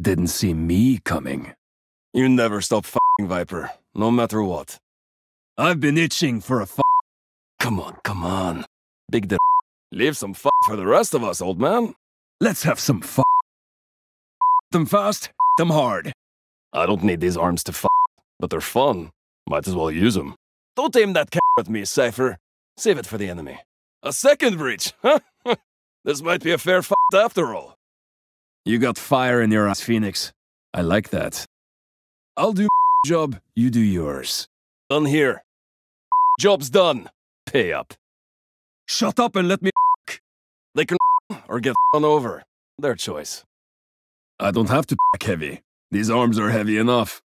Didn't see me coming. You never stop f***ing Viper, no matter what. I've been itching for a f***. Come on, come on. Big the Leave some f*** for the rest of us, old man. Let's have some f***. Them fast, them hard. I don't need these arms to f***, but they're fun. Might as well use them. Don't aim that c*** at me, Cypher. Save it for the enemy. A second breach, huh? this might be a fair f*** after all. You got fire in your ass, Phoenix. I like that. I'll do job, you do yours. Done here. Job's done. Pay up. Shut up and let me They can or get on over. Their choice. I don't have to pack heavy. These arms are heavy enough.